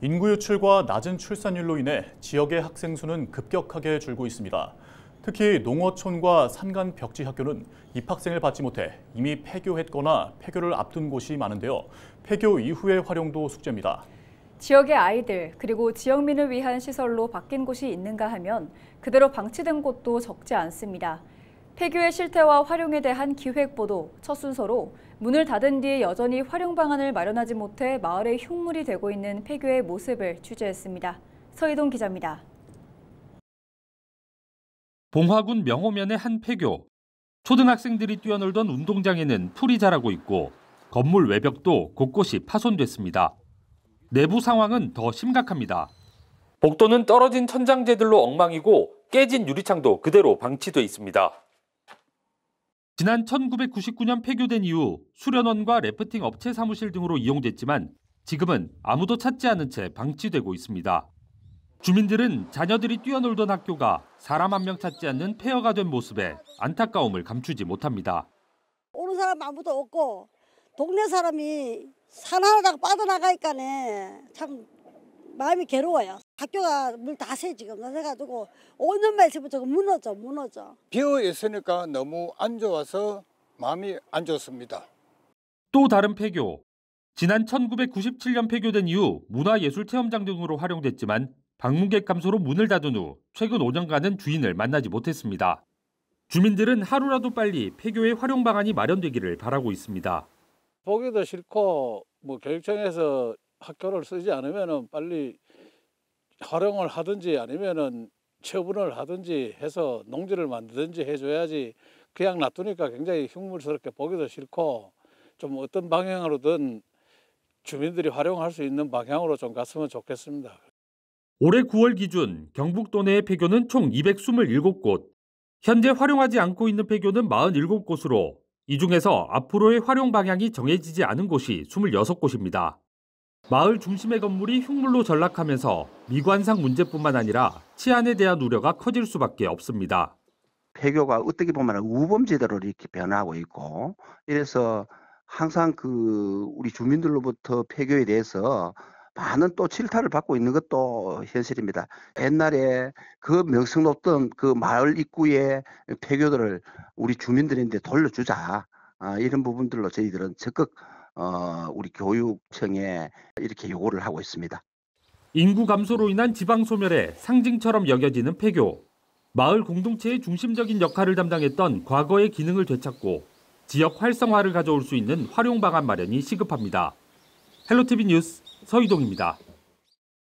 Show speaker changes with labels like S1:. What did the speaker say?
S1: 인구 유출과 낮은 출산율로 인해 지역의 학생 수는 급격하게 줄고 있습니다. 특히 농어촌과 산간 벽지 학교는 입학생을 받지 못해 이미 폐교했거나 폐교를 앞둔 곳이 많은데요. 폐교 이후의 활용도 숙제입니다. 지역의 아이들 그리고 지역민을 위한 시설로 바뀐 곳이 있는가 하면 그대로 방치된 곳도 적지 않습니다. 폐교의 실태와 활용에 대한 기획보도 첫 순서로 문을 닫은 뒤 여전히 활용 방안을 마련하지 못해 마을의 흉물이 되고 있는 폐교의 모습을 취재했습니다. 서희동 기자입니다.
S2: 봉화군 명호면의 한 폐교. 초등학생들이 뛰어놀던 운동장에는 풀이 자라고 있고 건물 외벽도 곳곳이 파손됐습니다. 내부 상황은 더 심각합니다. 복도는 떨어진 천장재들로 엉망이고 깨진 유리창도 그대로 방치돼 있습니다. 지난 1999년 폐교된 이후 수련원과 래프팅 업체 사무실 등으로 이용됐지만 지금은 아무도 찾지 않은 채 방치되고 있습니다. 주민들은 자녀들이 뛰어놀던 학교가 사람 한 명 찾지 않는 폐허가 된 모습에 안타까움을 감추지 못합니다. 오는 사람 아무도 없고 동네 사람이 산 하나다가 빠져나가니까네
S3: 참 마음이 괴로워요. 학교가 물다새 지금 그래가지고 오는 말서부터 무너져 무너져.
S1: 비어 있으니까 너무 안 좋아서 마음이 안
S2: 좋습니다. 또 다른 폐교. 지난 1997년 폐교된 이후 문화예술체험장 등으로 활용됐지만 방문객 감소로 문을 닫은 후 최근 5년간은 주인을 만나지 못했습니다. 주민들은 하루라도 빨리 폐교의 활용 방안이 마련되기를 바라고 있습니다.
S1: 보기도 싫고 뭐 교육청에서 학교를 쓰지 않으면은 빨리 활용을 하든지 아니면은 처분을 하든지 해서 농지를 만들든지 해줘야지 그냥 놔두니까 굉장히 흉물스럽게 보기도 싫고 좀 어떤 방향으로든 주민들이 활용할 수 있는 방향으로 좀 갔으면 좋겠습니다.
S2: 올해 9월 기준 경북도 내의 폐교는 총 227곳, 현재 활용하지 않고 있는 폐교는 47곳으로 이 중에서 앞으로의 활용 방향이 정해지지 않은 곳이 26곳입니다. 마을 중심의 건물이 흉물로 전락하면서 미관상 문제뿐만 아니라 치안에 대한 우려가 커질 수밖에
S3: 없습니다. 폐교가 어떻게 보면 우범지대로 이렇게 변하고 있고 이래서 항상 그 우리 주민들로부터 폐교에 대해서 많은 또 질타를 받고 있는 것도 현실입니다. 옛날에 그 명성 높던 그 마을 입구에 폐교들을 우리 주민들인데 돌려주자 아, 이런 부분들로 저희들은 적극 어, 우리 교육청에 이렇게 요구를 하고 있습니다.
S2: 인구 감소로 인한 지방 소멸의 상징처럼 여겨지는 폐교. 마을 공동체의 중심적인 역할을 담당했던 과거의 기능을 되찾고 지역 활성화를 가져올 수 있는 활용 방안 마련이 시급합니다. 헬로티비 뉴스 서희동입니다.